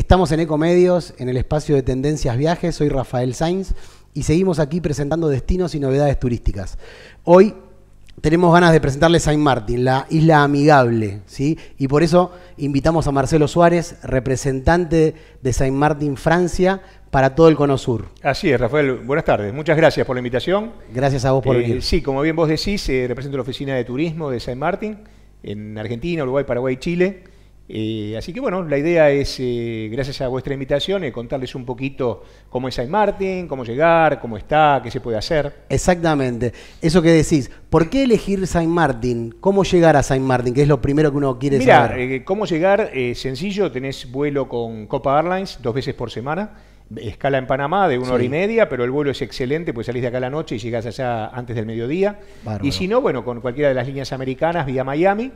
Estamos en Ecomedios, en el espacio de Tendencias Viajes. Soy Rafael Sainz y seguimos aquí presentando destinos y novedades turísticas. Hoy tenemos ganas de presentarles Saint Martin, la isla amigable, ¿sí? Y por eso invitamos a Marcelo Suárez, representante de Saint Martin Francia, para todo el Cono Sur. Así es, Rafael. Buenas tardes. Muchas gracias por la invitación. Gracias a vos por eh, venir. Sí, como bien vos decís, eh, represento la oficina de turismo de Saint Martin en Argentina, Uruguay, Paraguay y Chile. Eh, así que bueno, la idea es, eh, gracias a vuestra invitación, eh, contarles un poquito cómo es Saint Martin, cómo llegar, cómo está, qué se puede hacer. Exactamente. Eso que decís, ¿por qué elegir Saint Martin? ¿Cómo llegar a Saint Martin? Que es lo primero que uno quiere saber. Mira, cómo llegar, sencillo, tenés vuelo con Copa Airlines dos veces por semana. Escala en Panamá de una hora y media, pero el vuelo es excelente, pues salís de acá la noche y llegás allá antes del mediodía. Y si no, bueno, con cualquiera de las líneas americanas vía Miami,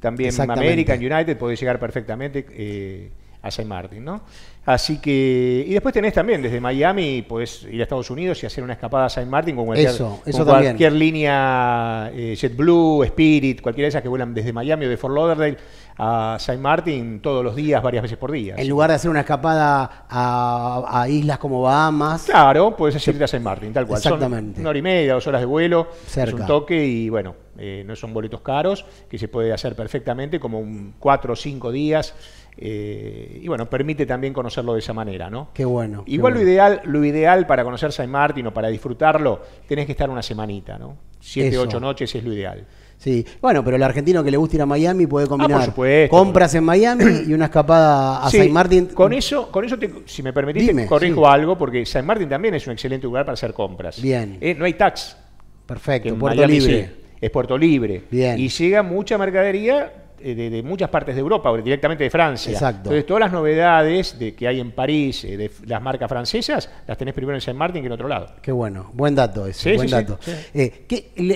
también American United puede llegar perfectamente eh, a Saint Martin, ¿no? Así que. Y después tenés también, desde Miami, podés ir a Estados Unidos y hacer una escapada a Saint Martin con cualquier, línea eh, JetBlue, Spirit, cualquiera de esas que vuelan desde Miami o de Fort Lauderdale a Saint Martin todos los días, varias veces por día. En lugar de hacer una escapada a, islas como Bahamas. Claro, puedes irte a Saint Martin, tal cual. Exactamente. Son una hora y media, dos horas de vuelo, es un toque y bueno, eh, no son boletos caros, que se puede hacer perfectamente, como un cuatro o cinco días. Eh, y bueno, permite también conocerlo de esa manera, ¿no? Qué bueno. Igual Lo, ideal, lo ideal para conocer Saint Martin o para disfrutarlo, tenés que estar una semanita, ¿no? Siete, o ocho noches es lo ideal. Sí, bueno, pero el argentino que le gusta ir a Miami puede ah, combinar compras en Miami y una escapada a Saint Martin. Con eso, con eso si me permitís, Dime, corrijo algo, porque Saint Martin también es un excelente lugar para hacer compras. Bien. Eh, no hay tax. Perfecto, Puerto Libre. es Puerto Libre. Bien. Y llega mucha mercadería eh, de, muchas partes de Europa, directamente de Francia. Exacto. Entonces, todas las novedades que hay en París, eh, de las marcas francesas, las tenés primero en San Martín que en otro lado. Qué bueno, buen dato ese, buen dato. Eh,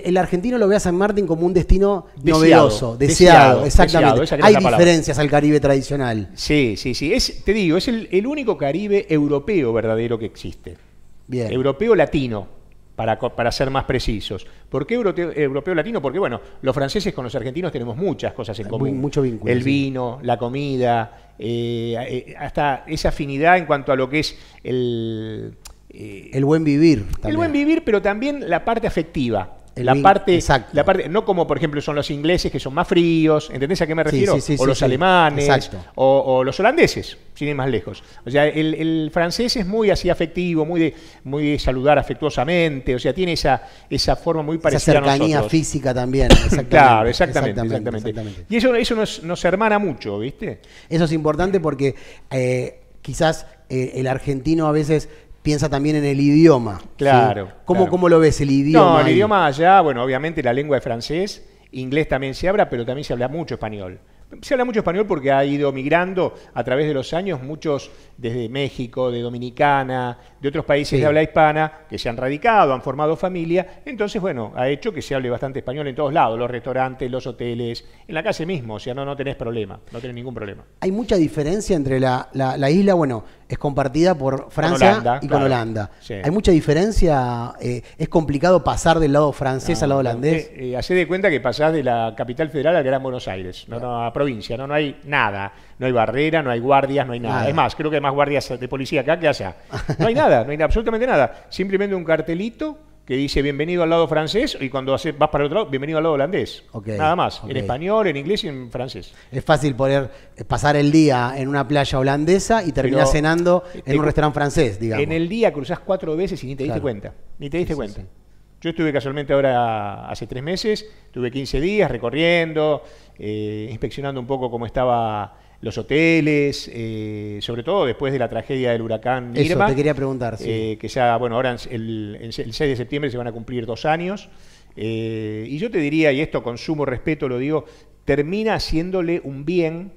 el, argentino lo ve a San Martín como un destino deseado, novedoso, deseado, exactamente. hay diferencias al Caribe tradicional. Sí, sí, sí. Es, te digo, es el, el único Caribe europeo verdadero que existe. Bien. Europeo latino para, para, ser más precisos. ¿Por qué europeo, latino? Porque, bueno, los franceses con los argentinos tenemos muchas cosas en común. mucho El vino, la comida, eh, eh, hasta esa afinidad en cuanto a lo que es el... Eh, el buen vivir. El buen vivir, pero también la parte afectiva la, parte, la parte, no como por ejemplo son los ingleses que son más fríos, ¿entendés a qué me refiero? o los alemanes, o, los holandeses, sin ir más lejos. O sea, el, francés es muy así afectivo, muy de, muy saludar afectuosamente, o sea, tiene esa, esa forma muy parecida esa cercanía física también, exactamente. claro, exactamente, exactamente, Y eso, eso nos, hermana mucho, ¿viste? Eso es importante porque eh, quizás eh, el argentino a veces piensa también en el idioma. Claro. ¿Cómo, lo ves el idioma? No, el idioma allá, bueno, obviamente la lengua es francés, inglés también se habla, pero también se habla mucho español se habla mucho español porque ha ido migrando a través de los años muchos desde México, de Dominicana, de otros países de habla hispana que se han radicado, han formado familia. Entonces, bueno, ha hecho que se hable bastante español en todos lados, los restaurantes, los hoteles, en la casa mismo. O sea, no, no tenés problema, no tenés ningún problema. Hay mucha diferencia entre la, isla, bueno, es compartida por Francia y con Holanda. Hay mucha diferencia, eh, es complicado pasar del lado francés al lado holandés. Eh, eh de cuenta que pasás de la capital federal al Gran Buenos Aires. No, provincia, ¿no? hay nada. No hay barrera, no hay guardias, no hay nada. Es más, creo que hay más guardias de policía acá que allá. No hay nada, no hay absolutamente nada. Simplemente un cartelito que dice bienvenido al lado francés y cuando vas para el otro lado, bienvenido al lado holandés. Nada más, en español, en inglés y en francés. Es fácil poder pasar el día en una playa holandesa y terminar cenando en un restaurante francés, digamos. En el día cruzas cuatro veces y ni te diste cuenta, ni te diste cuenta. Yo estuve casualmente ahora hace tres meses, tuve 15 días recorriendo, eh, inspeccionando un poco cómo estaban los hoteles, eh, sobre todo después de la tragedia del huracán Eso, te quería preguntar, eh, que ya, bueno, ahora el, el 6 de septiembre se van a cumplir dos años. y yo te diría, y esto con sumo respeto lo digo, termina haciéndole un bien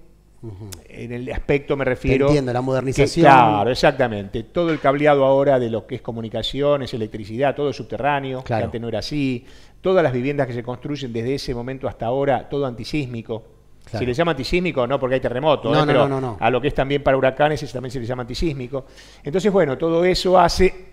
en el aspecto me refiero... entiendo, la modernización. claro, exactamente. Todo el cableado ahora de lo que es comunicaciones, electricidad, todo subterráneo, que antes no era así. Todas las viviendas que se construyen desde ese momento hasta ahora, todo antisísmico. Si le llama antisísmico, no porque hay terremoto, no, eh, no no, no, a lo que es también para huracanes eso también se le llama antisísmico. Entonces, bueno, todo eso hace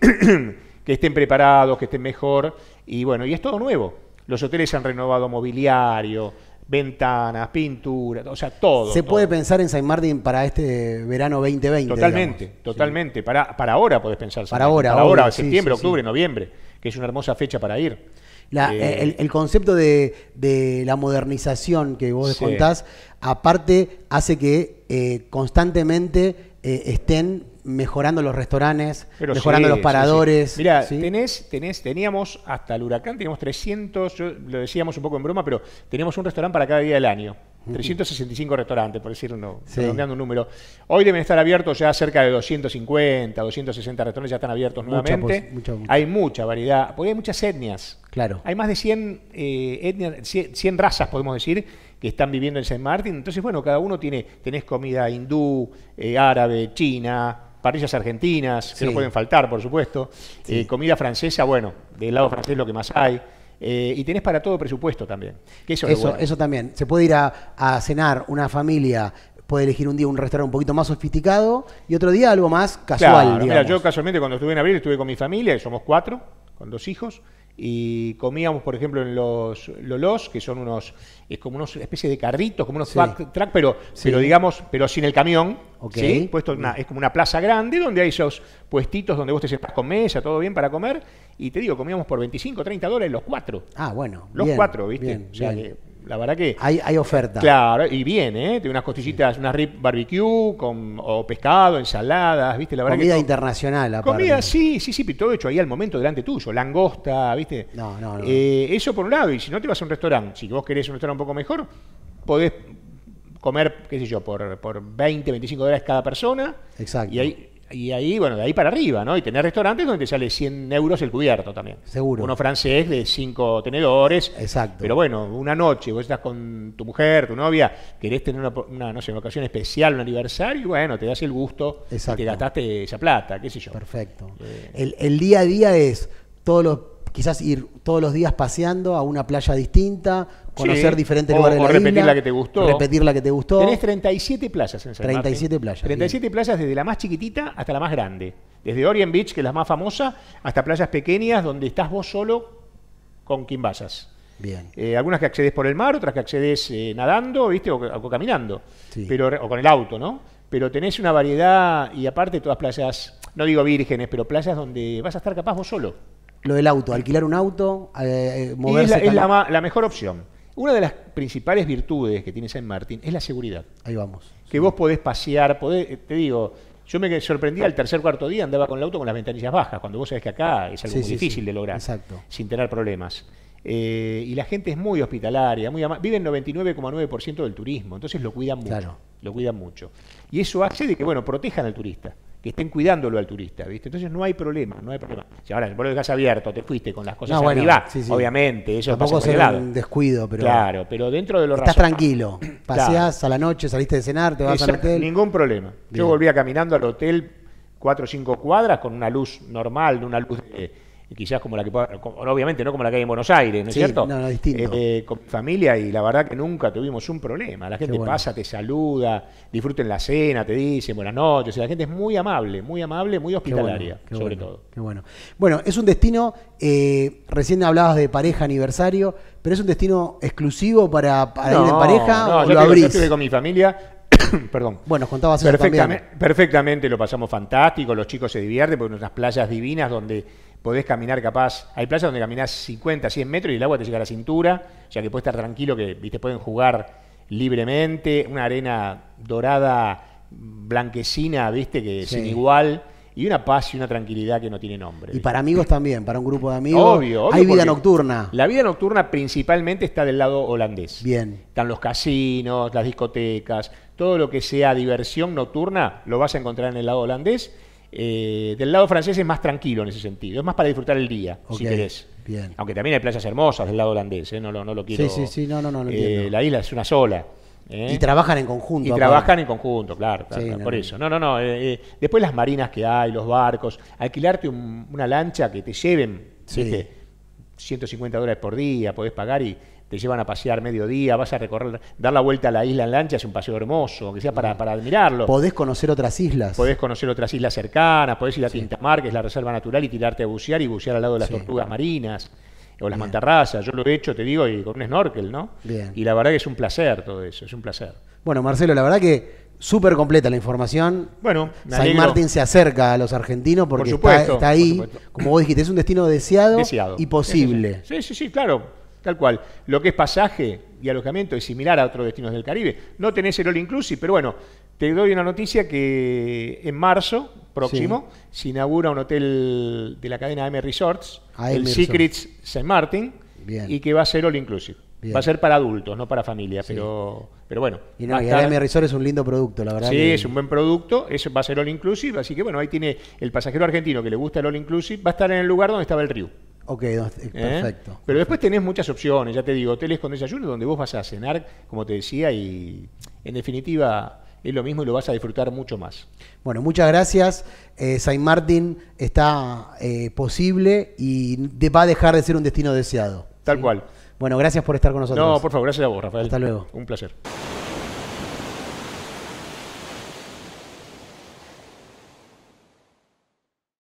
que estén preparados, que estén mejor y bueno, y es todo nuevo. Los hoteles han renovado mobiliario, ventanas, pintura, o sea, todo. Se puede pensar en Saint Martin para este verano 2020. Totalmente, totalmente. Para, para ahora podés pensar. para ahora, para ahora, septiembre, octubre, noviembre, que es una hermosa fecha para ir. Eh, el, concepto de, la modernización que vos contás, aparte hace que eh, constantemente eh, estén mejorando los restaurantes, mejorando los paradores. Mira, tenés, tenés, teníamos hasta el huracán, teníamos 300, yo, lo decíamos un poco en broma, pero teníamos un restaurante para cada día del año. 365 restaurantes, por decirlo, redondeando un número. Hoy deben estar abiertos ya cerca de 250, 260 restaurantes, ya están abiertos nuevamente. mucha, Hay mucha variedad, porque hay muchas etnias. Claro. Hay más de 100, etnias, 100, razas, podemos decir, que están viviendo en San Martín. Entonces, bueno, cada uno tiene, tenés comida hindú, eh, árabe, china, parrillas argentinas, que no pueden faltar, por supuesto, eh, comida francesa, bueno, del lado francés lo que más hay. Eh, y tenés para todo presupuesto también. eso, eso, también. Se puede ir a, cenar una familia puede elegir un día un restaurante un poquito más sofisticado y otro día algo más casual. mira, yo casualmente cuando estuve en abril estuve con mi familia, somos cuatro, con dos hijos, y comíamos, por ejemplo, en los Lolos, que son unos, es como una especie de carritos, como unos track, pero, pero digamos, pero sin el camión. ¿sí? Puesto es como una plaza grande donde hay esos puestitos donde vos te sepas con mesa, todo bien para comer. Y te digo, comíamos por 25, 30 dólares los cuatro. Ah, bueno. Los cuatro, ¿viste? o sea, la verdad que. Hay, oferta. Claro, y bien, ¿eh? Tiene unas costillitas, unas rib barbecue con, o pescado, ensaladas, ¿viste? La verdad comida internacional, aparte. Comida, sí, sí, sí, todo hecho ahí al momento delante tuyo. Langosta, ¿viste? No, no, no. Eh, eso por un lado. Y si no te vas a un restaurante, si vos querés un restaurante un poco mejor, podés comer, qué sé yo, por, por 20, 25 dólares cada persona. Exacto. Y ahí, y ahí, bueno, de ahí para arriba, ¿no? Y tener restaurantes donde te sale 100 euros el cubierto también. Seguro. Uno francés de cinco tenedores. Exacto. Pero bueno, una noche, vos estás con tu mujer, tu novia, querés tener una, una no sé, una ocasión especial, un aniversario, y bueno, te das el gusto Exacto. que te gastaste esa plata, qué sé yo. Perfecto. Eh, el, el, día a día es todos los, quizás ir todos los días paseando a una playa distinta, conocer diferentes lugares de la repetir la que te gustó. Repetir la que te gustó. Tenés 37 playas en San 37 plazas. playas. 37 plazas playas desde la más chiquitita hasta la más grande. Desde Orient Beach, que es la más famosa, hasta playas pequeñas donde estás vos solo con quien vasas. Bien. Eh, algunas que accedes por el mar, otras que accedes eh, nadando, ¿viste? O, caminando. Pero, o con el auto, ¿no? Pero tenés una variedad y aparte todas playas, no digo vírgenes, pero playas donde vas a estar capaz vos solo. Lo del auto, alquilar un auto, eh, moverse. es, la mejor opción. Una de las principales virtudes que tiene San Martín es la seguridad. Ahí vamos. Que vos podés pasear, podés, eh, te digo, yo me sorprendí al tercer cuarto día, andaba con el auto con las ventanillas bajas, cuando vos sabés que acá es algo difícil de lograr, sin tener problemas. Eh, y la gente es muy hospitalaria, muy 99,9% del turismo, entonces lo cuidan mucho. Claro. Lo cuidan mucho. Y eso hace de que, bueno, protejan al turista que estén cuidándolo al turista, ¿viste? Entonces no hay problema, no hay problema. Si ahora el de gas abierto, te fuiste con las cosas arriba, obviamente, eso Tampoco es un descuido, pero Claro, pero dentro de lo Estás tranquilo, paseás a la noche, saliste de cenar, te vas al hotel. Ningún problema. Yo volvía caminando al hotel cuatro o cinco cuadras con una luz normal, una luz de quizás como la que obviamente no como la que hay en Buenos Aires, ¿no es cierto? No, no, distinto. Eh, eh, con familia y la verdad que nunca tuvimos un problema. La gente pasa, te saluda, disfruten la cena, te dicen buenas noches. La gente es muy amable, muy amable, muy hospitalaria, sobre todo. Qué bueno. Bueno, es un destino, eh, recién hablabas de pareja aniversario, pero es un destino exclusivo para, ir en pareja o lo abrís. Yo estuve con mi familia perdón. Bueno, contabas eso perfectamente, Perfectamente, lo pasamos fantástico, los chicos se divierten, porque unas playas divinas donde podés caminar capaz. Hay playas donde caminas 50, 100 metros y el agua te llega a la cintura, o sea que puedes estar tranquilo que te pueden jugar libremente. Una arena dorada, blanquecina, viste, que es igual. Y una paz y una tranquilidad que no tiene nombre. Y para amigos también, para un grupo de amigos. obvio Hay vida nocturna. La vida nocturna principalmente está del lado holandés. Bien. Están los casinos, las discotecas, todo lo que sea diversión nocturna lo vas a encontrar en el lado holandés eh, del lado francés es más tranquilo en ese sentido, es más para disfrutar el día, si querés. Aunque también hay playas hermosas del lado holandés, ¿eh? no, lo, no lo quiero. Eh, la isla es una sola. Y trabajan en conjunto. Y trabajan en conjunto, claro, por eso. No, no, no. después las marinas que hay, los barcos, alquilarte una lancha que te lleven, 150 dólares por día, podés pagar y, te llevan a pasear mediodía, vas a recorrer, dar la vuelta a la isla en lancha, es un paseo hermoso, aunque sea para, admirarlo. Podés conocer otras islas. Podés conocer otras islas cercanas, podés ir a Tintamar, que es la reserva natural, y tirarte a bucear y bucear al lado de las tortugas marinas o las Bien. Yo lo he hecho, te digo, y con un snorkel, ¿no? Bien. Y la verdad que es un placer todo eso, es un placer. Bueno, Marcelo, la verdad que súper completa la información. Bueno, San Martín se acerca a los argentinos porque está, ahí. como vos dijiste, es un destino deseado. y posible. Sí, sí, sí, claro. Tal cual. Lo que es pasaje y alojamiento es similar a otros destinos del Caribe. No tenés el All Inclusive, pero bueno, te doy una noticia que en marzo próximo se inaugura un hotel de la cadena M Resorts, el Secrets Saint Martin, y que va a ser All Inclusive. Va a ser para adultos, no para familia, pero, pero bueno. Y, la M Resort es un lindo producto, la verdad. Sí, es un buen producto, eso va a ser All Inclusive, así que bueno, ahí tiene el pasajero argentino que le gusta el All Inclusive, va a estar en el lugar donde estaba el río. Ok, ¿Eh? perfecto. Pero después tenés muchas opciones, ya te digo, hoteles con desayuno donde vos vas a cenar, como te decía, y en definitiva es lo mismo y lo vas a disfrutar mucho más. Bueno, muchas gracias. Eh, Saint Martin está eh, posible y va a dejar de ser un destino deseado. Tal cual. Bueno, gracias por estar con nosotros. No, por favor, gracias a vos, Rafael. Hasta luego. Un placer.